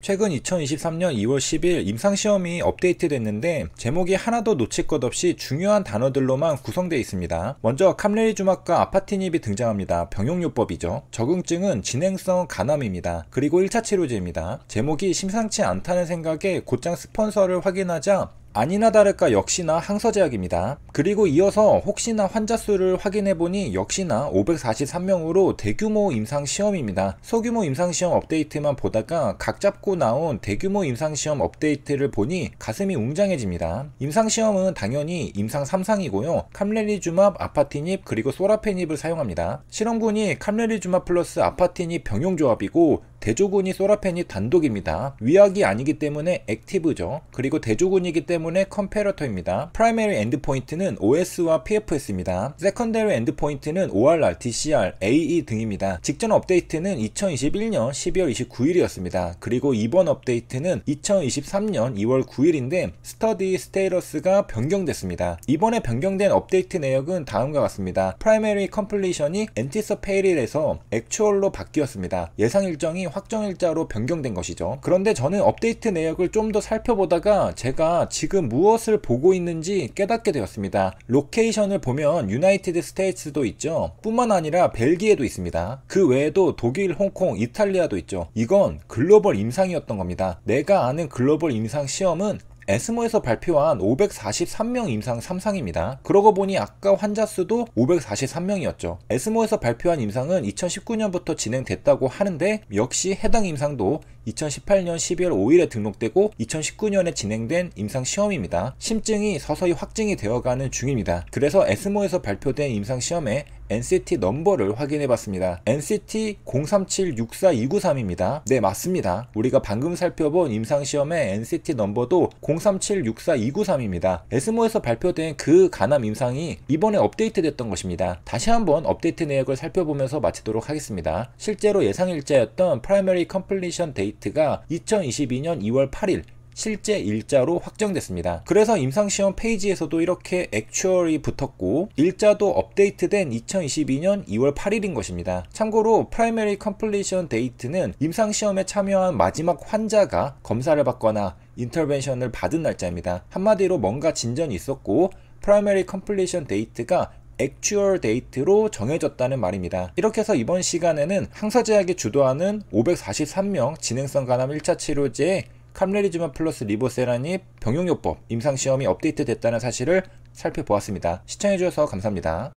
최근 2023년 2월 10일 임상시험이 업데이트 됐는데 제목이 하나도 놓칠 것 없이 중요한 단어들로만 구성되어 있습니다. 먼저 캄레리주막과 아파티닙이 등장합니다. 병용요법이죠. 적응증은 진행성 간암입니다. 그리고 1차 치료제입니다. 제목이 심상치 않다는 생각에 곧장 스폰서를 확인하자 아니나 다를까 역시나 항서제약입니다. 그리고 이어서 혹시나 환자 수를 확인해보니 역시나 543명으로 대규모 임상시험입니다. 소규모 임상시험 업데이트만 보다가 각 잡고 나온 대규모 임상시험 업데이트를 보니 가슴이 웅장해집니다. 임상시험은 당연히 임상 3상이고요. 캄레리주맙 아파티닙, 그리고 소라페닙을 사용합니다. 실험군이 캄레리주맙 플러스 아파티닙 병용조합이고 대조군이 소라펜이 단독입니다. 위약이 아니기 때문에 액티브죠. 그리고 대조군이기 때문에 컴페러터입니다. 프라이머리 엔드포인트는 OS와 PFS입니다. 세컨데리 엔드포인트는 ORR, DCR, AE 등입니다. 직전 업데이트는 2021년 12월 29일이었습니다. 그리고 이번 업데이트는 2023년 2월 9일인데 스터디 스테이러스가 변경됐습니다. 이번에 변경된 업데이트 내역은 다음과 같습니다. 프라이머리 컴플리션이 엔티서 페일에서 액츄얼로 바뀌었습니다. 예상 일정이 확정일자로 변경된 것이죠. 그런데 저는 업데이트 내역을 좀 더 살펴보다가 제가 지금 무엇을 보고 있는지 깨닫게 되었습니다. 로케이션을 보면 유나이티드 스테이츠도 있죠. 뿐만 아니라 벨기에도 있습니다. 그 외에도 독일, 홍콩, 이탈리아도 있죠. 이건 글로벌 임상이었던 겁니다. 내가 아는 글로벌 임상 시험은 에스모에서 발표한 543명 임상 3상입니다. 그러고 보니 아까 환자 수도 543명이었죠. 에스모에서 발표한 임상은 2019년부터 진행됐다고 하는데 역시 해당 임상도 2018년 12월 5일에 등록되고 2019년에 진행된 임상 시험입니다. 심증이 서서히 확증이 되어가는 중입니다. 그래서 에스모에서 발표된 임상 시험에 NCT 넘버를 확인해 봤습니다. NCT 03764293입니다. 네, 맞습니다. 우리가 방금 살펴본 임상시험의 NCT 넘버도 03764293입니다. 에스모에서 발표된 그 간암 임상이 이번에 업데이트 됐던 것입니다. 다시 한번 업데이트 내역을 살펴보면서 마치도록 하겠습니다. 실제로 예상일자였던 프라이머리 컴플리션 데이트가 2022년 2월 8일 실제 일자로 확정됐습니다. 그래서 임상시험 페이지에서도 이렇게 액츄얼이 붙었고 일자도 업데이트된 2022년 2월 8일인 것입니다. 참고로 Primary c o 프라 l 머 t i o n d a t e 는 임상시험에 참여한 마지막 환자가 검사를 받거나 인터벤션을 받은 날짜입니다. 한마디로 뭔가 진전이 있었고 Primary c o 프라 l 머 t i o n d a t e 가 액츄얼 a t e 로 정해졌다는 말입니다. 이렇게 해서 이번 시간에는 항서제약이 주도하는 543명 진행성 간암 1차 치료제 캄레리주만 플러스 리보세란이 병용요법 임상시험이 업데이트 됐다는 사실을 살펴보았습니다. 시청해주셔서 감사합니다.